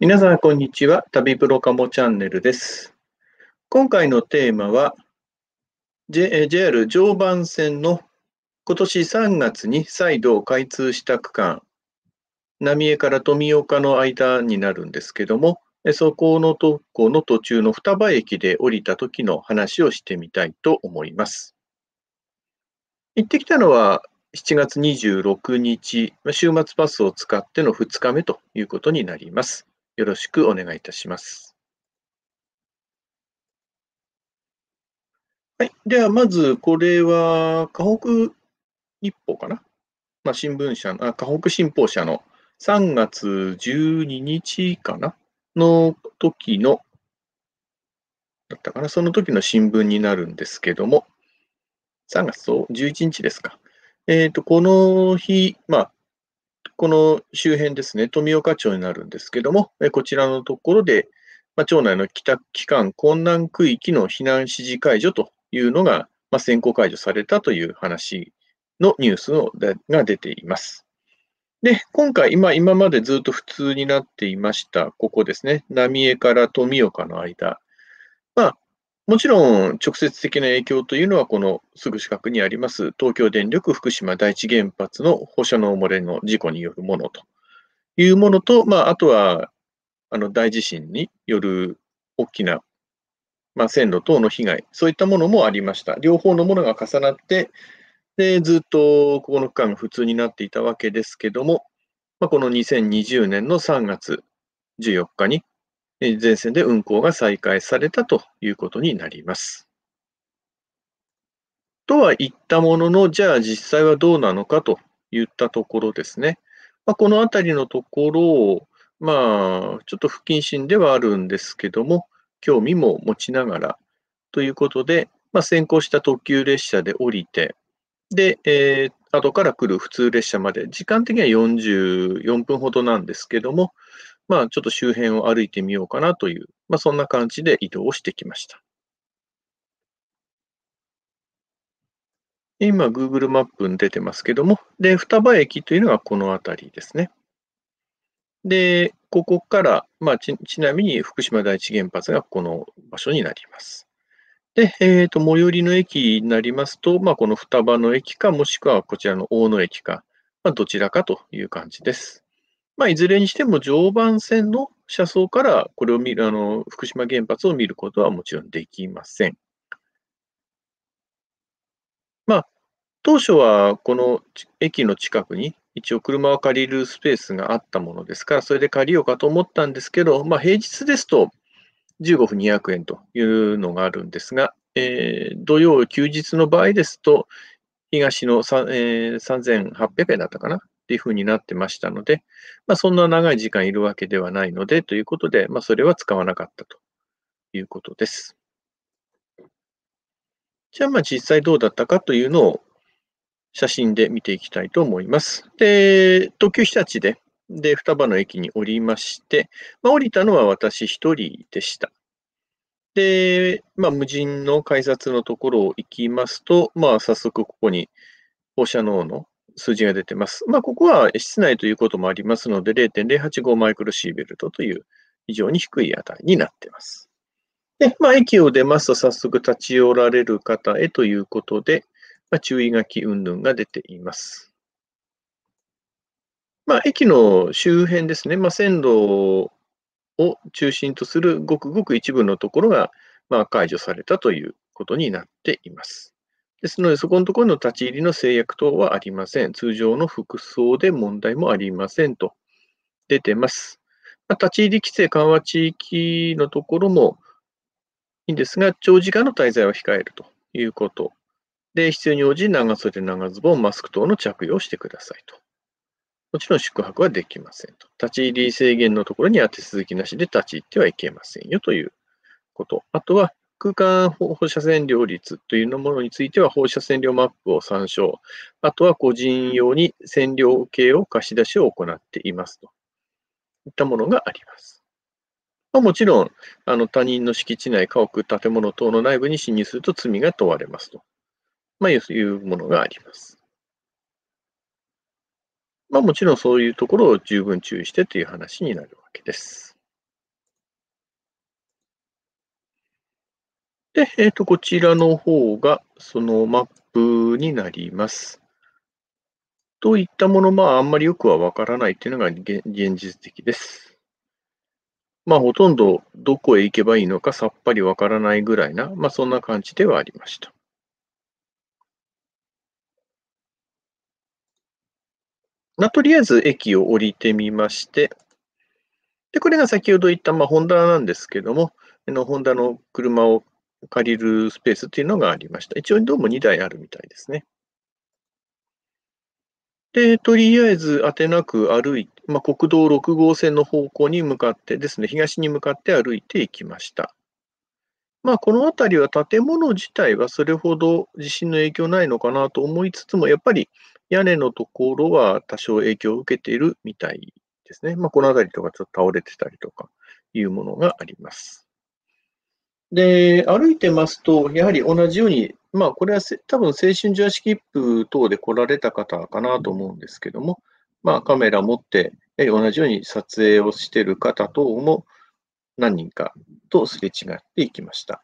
皆さん、こんにちは。旅プロカモチャンネルです。今回のテーマは、J、JR 常磐線の今年3月に再度開通した区間、浪江から富岡の間になるんですけども、そこのとこの途中の双葉駅で降りた時の話をしてみたいと思います。行ってきたのは7月26日、週末パスを使っての2日目ということになります。よろしくお願いいたします。はい。では、まず、これは、河北日報かなまあ、新聞社の、あ、河北新報社の3月12日かなの時の、だったかなその時の新聞になるんですけども、3月11日ですか。えっ、ー、と、この日、まあ、この周辺ですね、富岡町になるんですけども、こちらのところで、まあ、町内の帰宅期間困難区域の避難指示解除というのが、まあ、先行解除されたという話のニュースのが出ています。で、今回、今、今までずっと普通になっていました、ここですね、浪江から富岡の間もちろん直接的な影響というのはこのすぐ近くにあります東京電力福島第一原発の放射能漏れの事故によるものというものと、まあ、あとはあの大地震による大きな、まあ、線路等の被害、そういったものもありました。両方のものが重なって、でずっとここの区間が普通になっていたわけですけども、まあ、この2020年の3月14日に全線で運行が再開されたということになります。とは言ったものの、じゃあ実際はどうなのかといったところですね。まあ、このあたりのところを、まあ、ちょっと不謹慎ではあるんですけども、興味も持ちながらということで、まあ、先行した特急列車で降りて、で、えー、後から来る普通列車まで、時間的には44分ほどなんですけども、まあ、ちょっと周辺を歩いてみようかなという、まあ、そんな感じで移動してきました。今、Google マップに出てますけども、で、双葉駅というのがこの辺りですね。で、ここから、まあち、ちなみに福島第一原発がこの場所になります。で、えーと、と最寄りの駅になりますと、まあ、この双葉の駅か、もしくはこちらの大野駅か、まあ、どちらかという感じです。まあ、いずれにしても常磐線の車窓からこれを見るあの福島原発を見ることはもちろんできません。まあ、当初はこの駅の近くに一応車を借りるスペースがあったものですから、それで借りようかと思ったんですけど、まあ、平日ですと15分200円というのがあるんですが、えー、土曜、休日の場合ですと、東の、えー、3800円だったかな、っていうふうになってましたので、まあ、そんな長い時間いるわけではないので、ということで、まあ、それは使わなかったということです。じゃあ、まあ、実際どうだったかというのを写真で見ていきたいと思います。で、東急日立で、で、双葉の駅に降りまして、まあ、降りたのは私一人でした。で、まあ、無人の改札のところを行きますと、まあ、早速ここに放射能の数字が出てます。まあ、ここは室内ということもありますので、0.085マイクロシーベルトという非常に低い値になっています。で、まあ、駅を出ますと早速立ち寄られる方へということで、まあ、注意書き云々が出ています。まあ、駅の周辺ですね、まあ、線路を中心とするごくごく一部のところが、まあ、解除されたということになっています。ですので、そこのところの立ち入りの制約等はありません。通常の服装で問題もありませんと出てます。まあ、立ち入り規制緩和地域のところもいいんですが、長時間の滞在は控えるということ。で、必要に応じ長袖、長ズボン、マスク等の着用をしてくださいと。もちろん宿泊はできませんと。立ち入り制限のところに当て続きなしで立ち入ってはいけませんよということ。あとは、空間放射線量率というものについては放射線量マップを参照、あとは個人用に線量計を貸し出しを行っていますといったものがあります。まあ、もちろん、あの他人の敷地内、家屋、建物等の内部に侵入すると罪が問われますと、まあ、いうものがあります。まあ、もちろんそういうところを十分注意してという話になるわけです。で、えっ、ー、と、こちらの方が、そのマップになります。といったもの、まあ、あんまりよくはわからないっていうのが現実的です。まあ、ほとんどどこへ行けばいいのかさっぱりわからないぐらいな、まあ、そんな感じではありました。まとりあえず駅を降りてみまして、で、これが先ほど言った、まあ、ホンダなんですけども、のホンダの車を借りるスペースっていうのがありました。一応どうも2台あるみたいですね。で、とりあえず当てなく歩いて、まあ、国道6号線の方向に向かってですね、東に向かって歩いていきました。まあ、この辺りは建物自体はそれほど地震の影響ないのかなと思いつつも、やっぱり屋根のところは多少影響を受けているみたいですね。まあ、この辺りとかちょっと倒れてたりとかいうものがあります。で、歩いてますと、やはり同じように、まあ、これは多分青春1キ切符等で来られた方かなと思うんですけども、まあ、カメラ持って、やはり同じように撮影をしている方等も何人かとすれ違っていきました。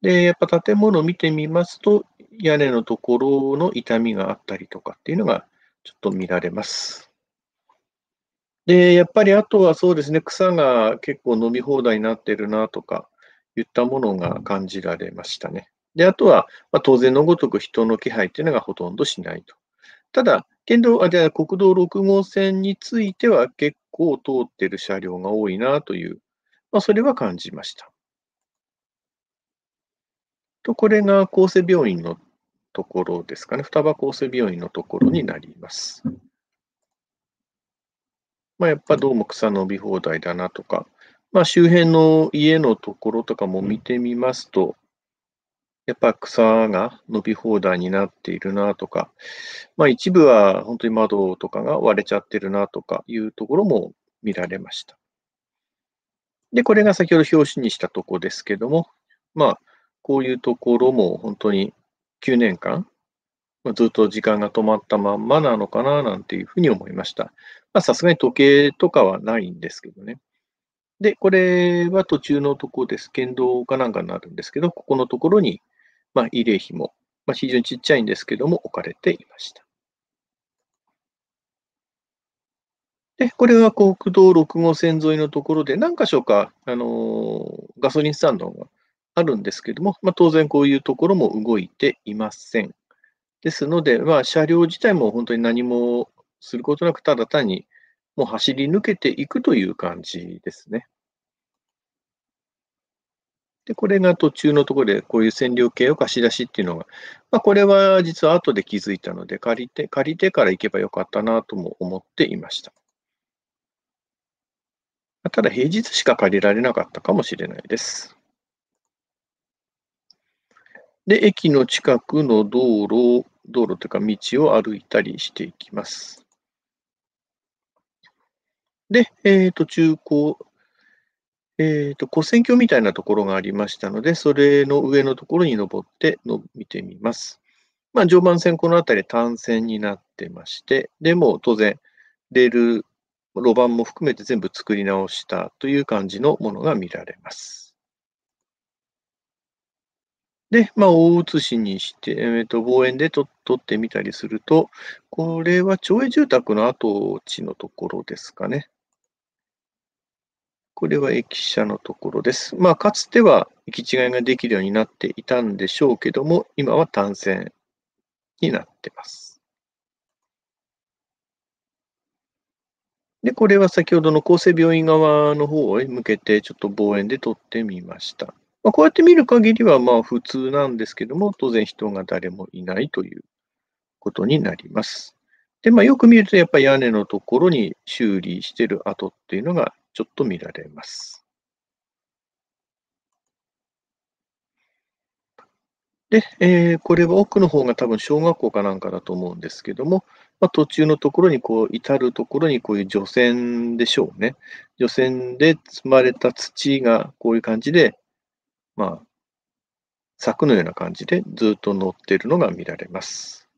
で、やっぱ建物を見てみますと、屋根のところの痛みがあったりとかっていうのがちょっと見られます。で、やっぱりあとはそうですね、草が結構飲み放題になってるなとか、言ったものが感じられましたね。で、あとは、まあ、当然のごとく人の気配っていうのがほとんどしないと。ただ、県道、あ、じゃ国道6号線については結構通ってる車両が多いなという、まあ、それは感じました。と、これが厚生病院のところですかね。双葉厚生病院のところになります。まあ、やっぱどうも草伸び放題だなとか、まあ、周辺の家のところとかも見てみますと、やっぱ草が伸び放題になっているなとか、まあ、一部は本当に窓とかが割れちゃってるなとかいうところも見られました。で、これが先ほど表紙にしたとこですけども、まあ、こういうところも本当に9年間まあ、ずっと時間が止まったまんまなのかななんていうふうに思いました。まさすがに時計とかはないんですけどね。で、これは途中のところです。県道かなんかになるんですけど、ここのところに、まあ、慰霊碑も、まあ、非常にちっちゃいんですけども、置かれていました。で、これは国道6号線沿いのところで、何箇所か、あのー、ガソリンスタンドがあるんですけども、まあ、当然こういうところも動いていません。ですので、まあ、車両自体も本当に何もすることなく、ただ単にもう走り抜けていくという感じですね。で、これが途中のところで、こういう線量計を貸し出しっていうのが、まあ、これは実は後で気づいたので、借りて、借りてから行けばよかったなとも思っていました。ただ平日しか借りられなかったかもしれないです。で、駅の近くの道路道路というか道を歩いたりしていきます。で、えー、と中高、えー、と古戦橋みたいなところがありましたので、それの上のところに登っての見てみます。まあ、常磐線この辺り単線になってまして、でも当然、レール、路盤も含めて全部作り直したという感じのものが見られます。で、まあ、大写しにして、えーと、望遠でと撮ってみたりすると、これは町営住宅の跡地のところですかね。これは駅舎のところです。まあ、かつては行き違いができるようになっていたんでしょうけども、今は単線になってます。で、これは先ほどの厚生病院側の方へ向けて、ちょっと望遠で撮ってみました。まあ、こうやって見る限りはまあ普通なんですけども、当然人が誰もいないということになります。で、まあ、よく見るとやっぱり屋根のところに修理してる跡っていうのがちょっと見られます。で、えー、これは奥の方が多分小学校かなんかだと思うんですけども、まあ、途中のところにこう、至るところにこういう除染でしょうね。除染で積まれた土がこういう感じでまあ、柵のような感じでずっと乗っているのが見られます。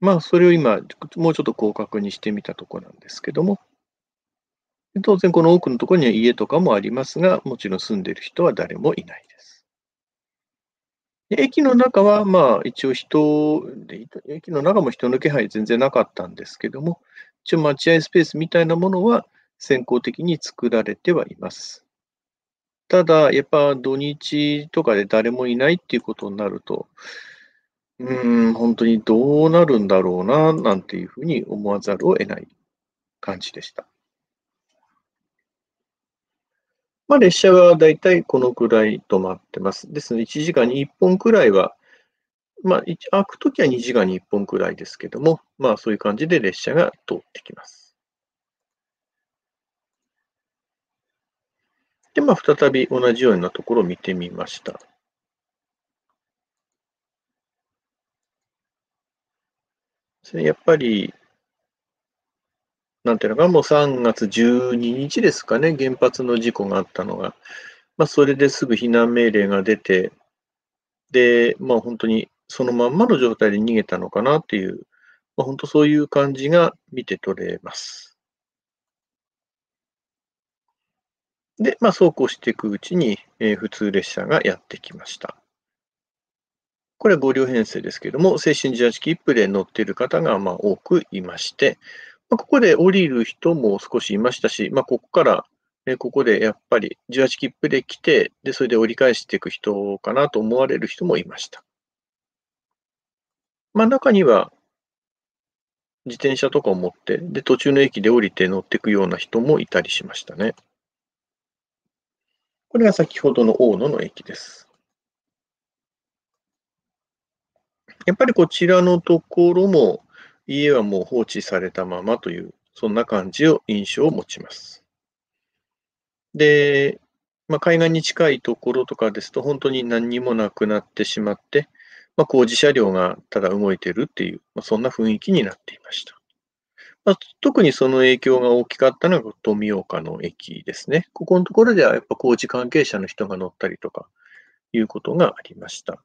まあ、それを今、もうちょっと広角にしてみたところなんですけども、当然この奥のところには家とかもありますが、もちろん住んでいる人は誰もいないです。で駅の中は、まあ一応人、駅の中も人の気配全然なかったんですけども、一応待合スペースみたいなものは先行的に作られてはいます。ただ、やっぱ土日とかで誰もいないっていうことになると、うん、本当にどうなるんだろうな、なんていうふうに思わざるを得ない感じでした。まあ、列車はだいたいこのくらい止まってます。ですので、1時間に1本くらいは、まあ、開くときは2時間に1本くらいですけども、まあ、そういう感じで列車が通ってきます。で、まあ、再び同じようなところを見てみました。やっぱり、なんていうのか、もう3月12日ですかね、原発の事故があったのが、まあ、それですぐ避難命令が出て、で、まあ、本当にそのまんまの状態で逃げたのかなっていう、まあ、本当そういう感じが見て取れます。で、まあ、そうこうしていくうちに、えー、普通列車がやってきました。これは5両編成ですけれども、青春18切符で乗っている方がまあ多くいまして、まあ、ここで降りる人も少しいましたし、まあ、ここから、えー、ここでやっぱり18切符で来てで、それで折り返していく人かなと思われる人もいました。まあ、中には自転車とかを持ってで、途中の駅で降りて乗っていくような人もいたりしましたね。これが先ほどの大野の駅です。やっぱりこちらのところも家はもう放置されたままという、そんな感じを印象を持ちます。で、まあ、海岸に近いところとかですと、本当に何にもなくなってしまって、まあ、工事車両がただ動いてるっていう、まあ、そんな雰囲気になっていました。まあ、特にその影響が大きかったのが富岡の駅ですね。ここのところではやっぱ工事関係者の人が乗ったりとかいうことがありました。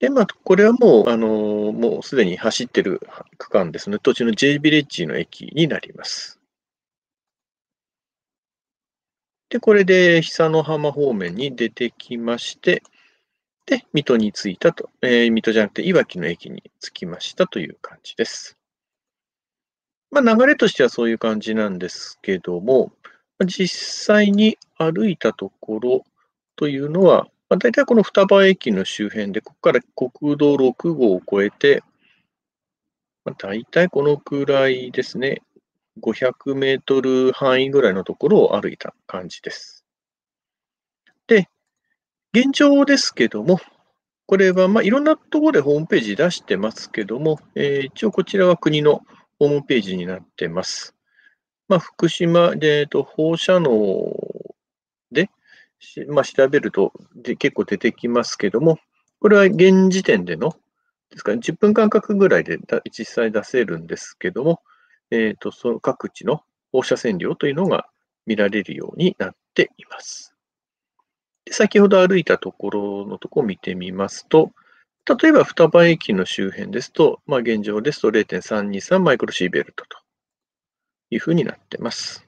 で、まあ、これはもう、あのもうすでに走ってる区間ですね。途中の J ビレッジの駅になります。で、これで久野浜方面に出てきまして、で、水戸に着いたと、えー、水戸じゃなくて、いわきの駅に着きましたという感じです。まあ、流れとしてはそういう感じなんですけども、実際に歩いたところというのは、まあ、大体この双葉駅の周辺で、ここから国道6号を越えて、まあ、大体このくらいですね、500メートル範囲ぐらいのところを歩いた感じです。で、現状ですけども、これはまあいろんなところでホームページ出してますけども、えー、一応こちらは国のホームページになってます。まあ、福島で、えー、と放射能で、まあ、調べるとで結構出てきますけども、これは現時点での、ですから10分間隔ぐらいで実際出せるんですけども、えー、とその各地の放射線量というのが見られるようになっています。先ほど歩いたところのところを見てみますと、例えば双葉駅の周辺ですと、まあ、現状ですと0.323マイクロシーベルトというふうになってます。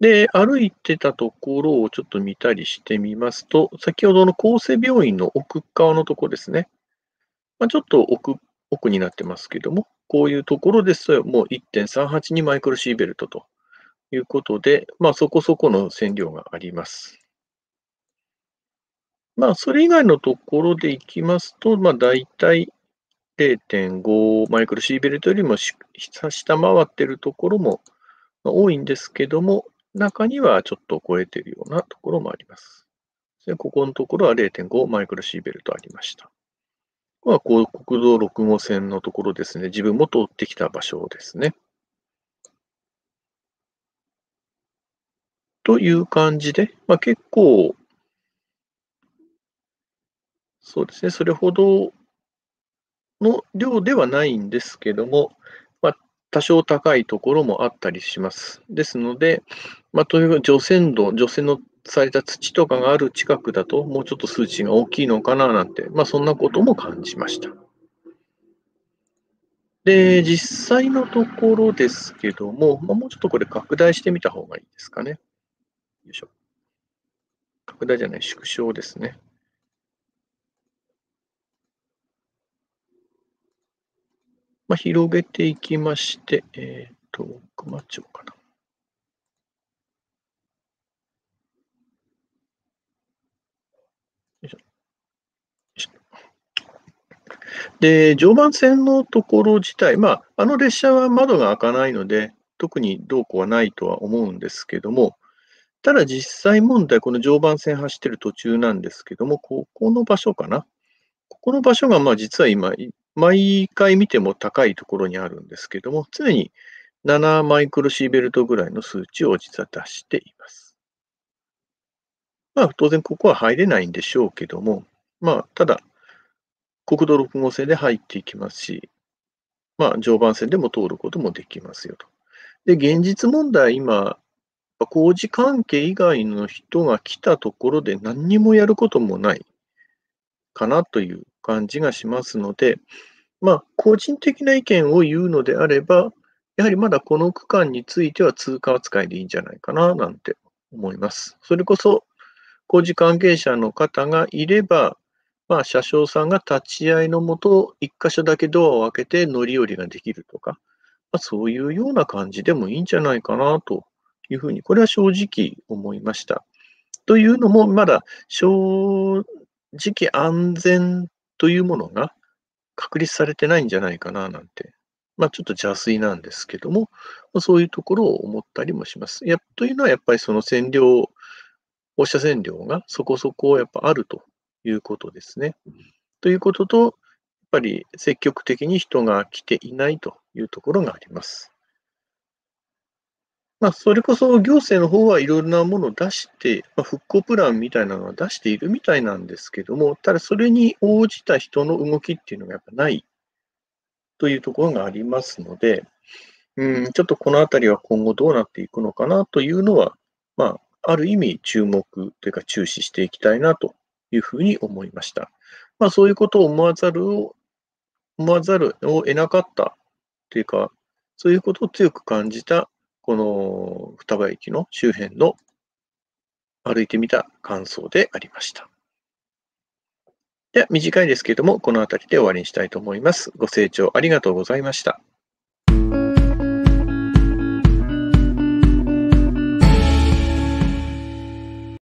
で、歩いてたところをちょっと見たりしてみますと、先ほどの厚生病院の奥側のところですね。まあ、ちょっと奥、奥になってますけども、こういうところですと、もう1.382マイクロシーベルトということで、まあ、そこそこの線量があります。まあ、それ以外のところでいきますと、まあ、大体0.5マイクロシーベルトよりも下回っているところも多いんですけども、中にはちょっと超えているようなところもあります。でここのところは0.5マイクロシーベルトありました。こあ、は国道6号線のところですね。自分も通ってきた場所ですね。という感じで、まあ、結構そうですね、それほどの量ではないんですけども、まあ、多少高いところもあったりします。ですので、まあ、とうか除染土、除染のされた土とかがある近くだと、もうちょっと数値が大きいのかななんて、まあ、そんなことも感じました。で、実際のところですけども、まあ、もうちょっとこれ拡大してみた方がいいですかね。よいしょ。拡大じゃない、縮小ですね。まあ、広げていきまして、えっ、ー、と、熊町かな。で、常磐線のところ自体、まあ、あの列車は窓が開かないので、特にどうこうはないとは思うんですけども、ただ実際問題、この常磐線走ってる途中なんですけども、ここの場所かな。ここの場所が、まあ実は今、毎回見ても高いところにあるんですけども、常に7マイクロシーベルトぐらいの数値を実は出しています。まあ、当然ここは入れないんでしょうけども、まあ、ただ、国道6号線で入っていきますし、まあ、常磐線でも通ることもできますよと。で、現実問題、今、工事関係以外の人が来たところで何にもやることもないかなという感じがしますので、まあ、個人的な意見を言うのであれば、やはりまだこの区間については通貨扱いでいいんじゃないかな、なんて思います。それこそ、工事関係者の方がいれば、まあ、車掌さんが立ち会いのもと、1箇所だけドアを開けて乗り降りができるとか、まあ、そういうような感じでもいいんじゃないかな、というふうに、これは正直思いました。というのも、まだ正直安全というものが確立されてないんじゃないかななんて、まあちょっと邪推なんですけども、まそういうところを思ったりもします。やというのはやっぱりその占領、放射線量がそこそこやっぱあるということですね。ということと、やっぱり積極的に人が来ていないというところがあります。まあ、それこそ行政の方はいろいろなものを出して、まあ、復興プランみたいなのは出しているみたいなんですけども、ただそれに応じた人の動きっていうのがやっぱないというところがありますので、うん、ちょっとこのあたりは今後どうなっていくのかなというのは、まあ、ある意味注目というか注視していきたいなというふうに思いました。まあ、そういうことを思わざるを、思わざるを得なかったというか、そういうことを強く感じたこの双葉駅の周辺の歩いてみた感想でありました。では、短いですけれども、この辺りで終わりにしたいと思います。ご清聴ありがとうございました。